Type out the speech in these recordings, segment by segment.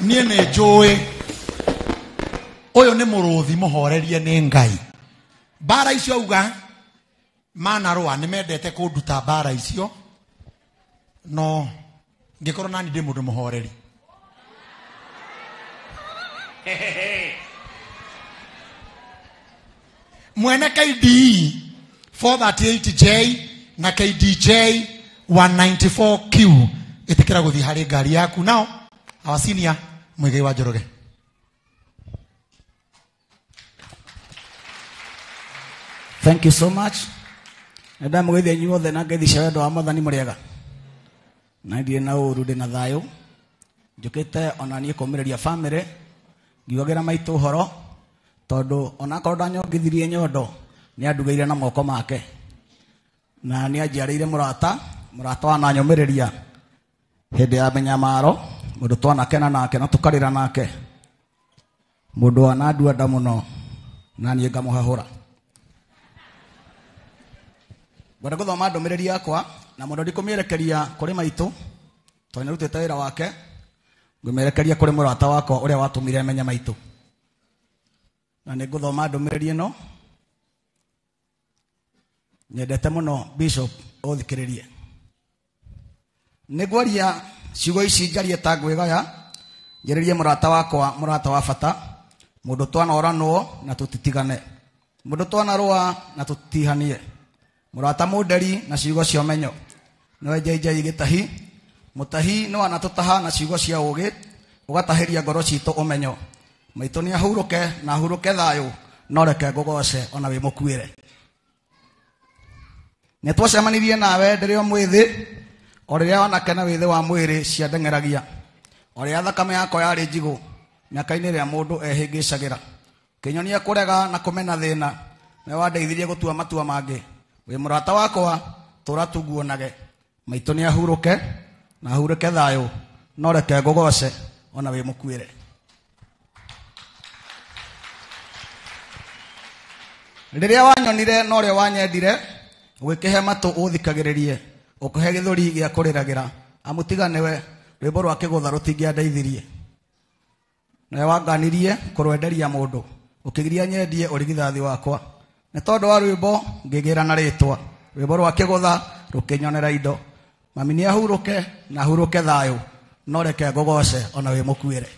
niä nä njå ä å yå nä må rå thi må horerie nä ngai mbara icio auga manarå nä mendete kå nduta mbara icio no ngä korwo nani ndä må ndå må horeri mwene KDE 438J na KDJ 194Q ä tä kä ra gå thiä harä ngari yaku nao abasinia mũigei wa njoroge thank you so much nä ndamå geithia inyuothe na ngethi cia wendo wa mwathani må rä ega na ndirä na å ru ndä na thayå njå kä te ona niä kå mä rä ria bamä ngiugagä ra maitå horo tondå onakorwo ndanyongithirie nyondo nä andugeire na moko make na nä anjiarä ire må rata må rata wananyå mä rä ria hä ndä ya menyamaro mundu twanakena nake na tukarira nake mundu wanandua nda muno na niĩ ngamuhahũra ngwenda gũthoma ndũmĩrĩri yakwa na mũno ndikũmĩerekeria kũrĩ maitũ tondũ nĩarutĩte wĩra wake ngũmĩerekeria kũrĩ mũrata wakwa ũrĩa watũmire menye maitũ na nĩ ngũthoma ndũmĩrĩri ĩno nyendete mũno bishop ũthikĩrĩrie nĩ ngwaria ciugo ici njarie ta ngwigaya ya, murata wakwa murata wa bata mundu twanoranwo na tutitigane mundu twanarwa na tutihanie murata munderi na ciugo cia menyo jai jai gitahi mutahi ya ni wanatutaha na ciugo cia ugi ugatahiria ngoro citu umenyo maitu ni ahuruke na ahuruke thayu no reke ngugoce ona wi mukuire ni twacemanirie nawe Dari o mwithi o rä rä a na wä thä wa mwä rä ciandeng'eragia o rä a thakame yakwa yarä njigå mĩaka-inä ä rä a må ndå ehä ngä cagä ra kä nyonia kå rega na kå mena thä na nä wandeithirie gå tua matua mangä wä må rata wakwa tå ra tunguonage maitå nä ahurå ke na ahurå ke thayå no reke ngå goce ona wä må kuä re rä rä a wanyonire no rä a wanyendire thikagä rä rie ngukuhe githuri gia kuriragira amutigane we rwimbo rwa kigutha rutingiandeithirie nawe wanganirie kurwenderia mundu ukigiria nyendie urigithathi wakwa ni tondu wa rwimbo ngigira na ritwa rwimbo rwa kigutha rukinyonera indo mami ni ahuruke na ahuruke thayu no reke ngugoce ona wi mukuire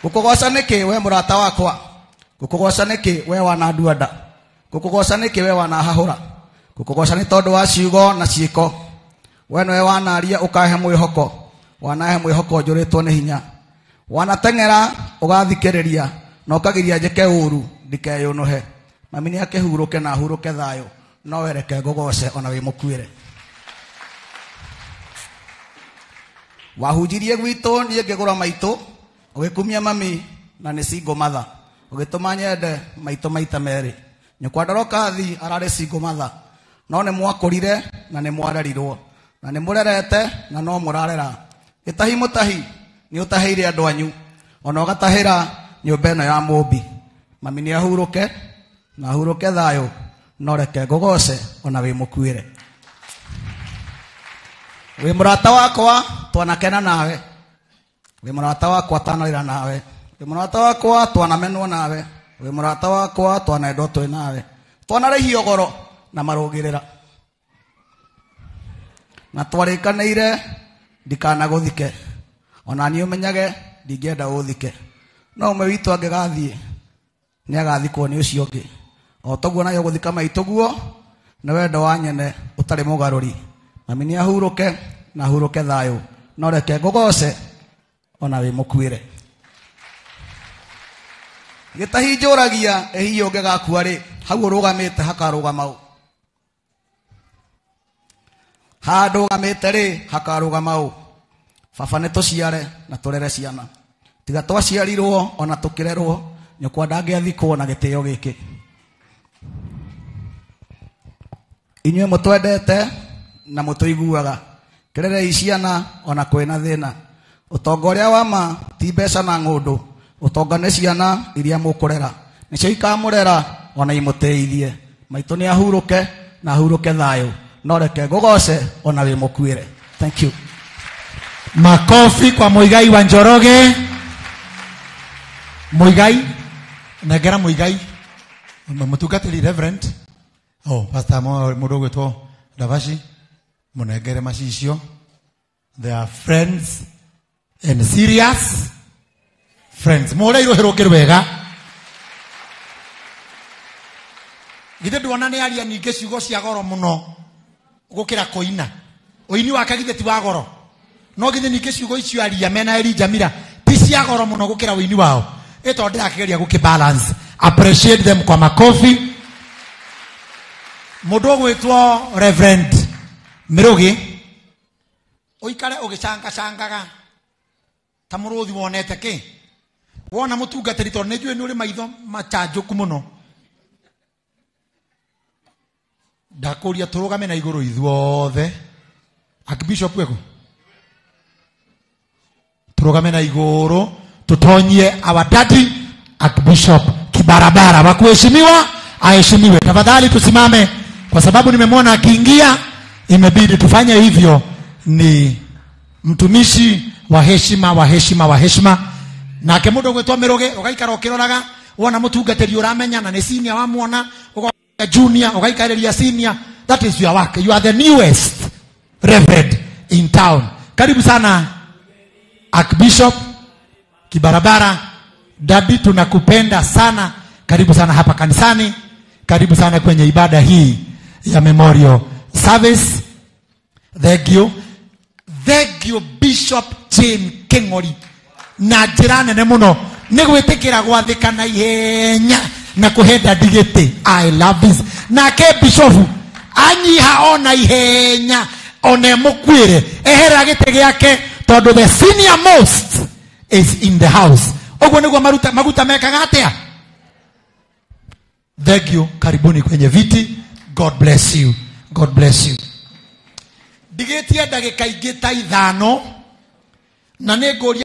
ngukugoca niki we murata wakwa ngukugoca niki we wana nduanda ngukugoca niki we wana hahura ngukugoca ni tondå wa ciugo na ciĩko we nĩwe wanaria ũkahe mwĩhoko wanahe mwĩhoko njũrĩtwo nĩ hinya wanateng'era ũgathikĩrĩria na ũkagiria njĩke ũũru ndikeyũnũhe mami nĩ ke na ahurũke thayũ no wereke ngũgoce ona wĩ mũkuĩre wahunjirie gwitũ niĩ ngĩgũra maitũ kumia mami na nĩ singo matha ũgĩtũma nyende maitũ maita merĩ nyũkwa ndoroka thi ararĩ singo matha no nä mwakårire na nä mwarerirwo na nä må rerete na no må rarera gä tahi må tahi nä å tahä ire andå anyu ona å gatahä ra nyå mba ä ya må mbi mami nä ahurå ke na ahurå ke thayå no reke ngågoce ona wä må kuä re wä må rata wakwa twanakena nawe wä må rata wakwa twanarä nawe wä må rata wakwa twanamenwo nawe wä må rata wakwa twanendwo twä nawe twanarä hio goro na marogerera na dikana guthike ona ni umenyage ndingĩenda uthike no ũmwe witũ angĩgathiĩ ni agathikwo ni ucio ũngĩ o toguo nayo gũthika maitũguo nĩ wendo wa nyene utari mugaruri mami nĩ ahuruke na hurũke thayo no reke ngũgoce ona wĩ mukwire gĩtahi njũragia ĩhiĩ ũngĩgakua rĩ hau urugamite hakarugamau handu gamite ri ga mau baba tå ciare na rere ciana tiga twaciarirwo ona tukirerwo nyukwa ndangiathikwo na gitio giki inyuĩ mũtwendete na mũtũiguaga kĩrerei ciana ona kwĩna thĩna rä a wa ma ti mbeca na ng'ũndũ ũtonga nĩ ciana iria mũkũrera ikamå rera ona maitå nä ahurå ke na ke thayå no reke ngå goce ona wä må kuä re thank you makofi kwa muigai wa njoroge muigai nengera muigai mutungatiri reverend oh pastor mo mundu gwitwo davashi munengere macicio they are friends and serious friends mora iruhirukiru wega githä ndwona nä aria ningä ciugo cia goro må no gukira koina uini wa kagithe ti wagoro no githe kesi ciugo icio aria mena jamira ti cia goro må no gå kä ra wao eto ndira kigeria gå balance appreciate them kwa makofi mudo ndå å reverend mä oikare gä å ikare å gä cangacangaga ta må rå thi wonete ki wona må tungatä ri tondå nä njuä nä å rä maitho macanjå ku må no ndakuria turugame na iguru ithuothe akbishop weko turugame na iguru tutonyie our daddy archbishop kibarabara wakuheshimiwa aheshimiwe tafadhali tusimame kwa sababu nimemwona akiingia imebidi tufanye hivyo ni mtumishi wa heshima wa heshima wa heshima nake mundu gwitwa mirugi ugaikara ukiroraga wona mutungatiri uramenya na ni sinia wamwona a junior ũgaikareria senior that is your work you are the newest reverend in town karibu sana archbishop kibarabara dabi tunakupenda sana karibu sana hapa kanisani karibu sana kwenye ibada hii ya memorial service thank you thank you bishop jim kengori na njira nene muno ni gwitikira gwathika na ihenya na kuhenda digete i love this na nake bishofu anyiha ona ihenya ona emukwire ehera gite giake tondu the senior most is in the house uguo niguo maruta maguta mekaga atia thank you karibuni kwenye viti god bless you god bless you ndigitie ndagika ingĩ ta ithano na nĩ ngũria